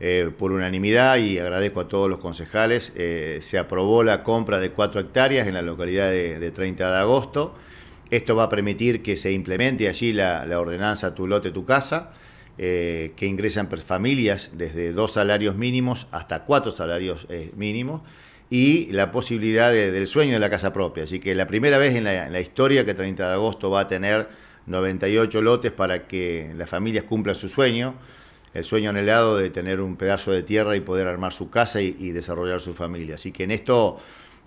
Eh, por unanimidad y agradezco a todos los concejales. Eh, se aprobó la compra de cuatro hectáreas en la localidad de, 30 de agosto. Esto va a permitir que se implemente allí la, ordenanza Tu lote, tu casa, eh, que ingresan familias desde dos salarios mínimos hasta cuatro salarios mínimos y la posibilidad del sueño de la casa propia. Así que la primera vez en la, en la historia que 30 de agosto va a tener 98 lotes para que las familias cumplan su sueño el sueño anhelado de tener un pedazo de tierra y poder armar su casa y, desarrollar su familia. Así que en esto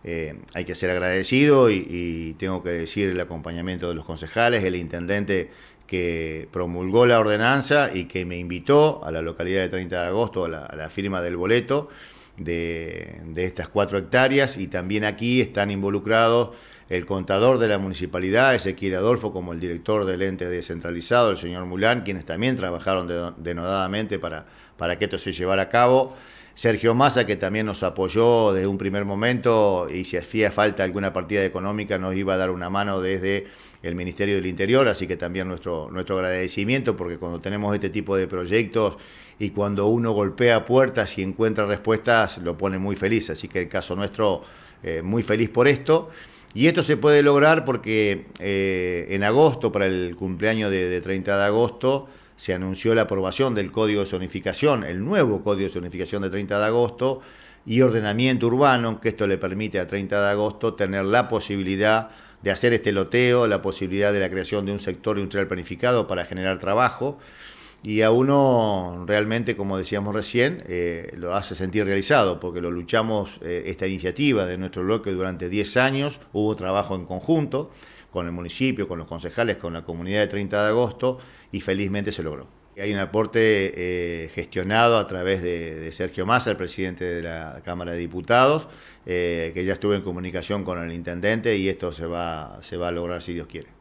eh, hay que ser agradecido y, tengo que decir el acompañamiento de los concejales, el intendente que promulgó la ordenanza y que me invitó a la localidad de 30 de agosto a la, firma del boleto de, de estas cuatro hectáreas y también aquí están involucrados el contador de la municipalidad, Ezequiel Adolfo, como el director del ente descentralizado, el señor Mulán, quienes también trabajaron denodadamente para, para que esto se llevara a cabo. Sergio Massa, que también nos apoyó desde un primer momento y si hacía falta alguna partida económica nos iba a dar una mano desde el Ministerio del Interior, así que también nuestro, nuestro agradecimiento, porque cuando tenemos este tipo de proyectos y cuando uno golpea puertas y encuentra respuestas, lo pone muy feliz, así que el caso nuestro, eh, muy feliz por esto. Y esto se puede lograr porque eh, en agosto, para el cumpleaños de, de, 30 de agosto, se anunció la aprobación del Código de Zonificación, el nuevo Código de Zonificación de 30 de agosto y ordenamiento urbano, que esto le permite a 30 de agosto tener la posibilidad de hacer este loteo, la posibilidad de la creación de un sector industrial planificado para generar trabajo y a uno realmente, como decíamos recién, eh, lo hace sentir realizado, porque lo luchamos eh, esta iniciativa de nuestro bloque durante 10 años, hubo trabajo en conjunto con el municipio, con los concejales, con la comunidad de 30 de agosto y felizmente se logró. Hay un aporte eh, gestionado a través de, Sergio Massa, el presidente de la Cámara de Diputados, que ya estuvo en comunicación con el intendente y esto se va, se va a lograr si Dios quiere.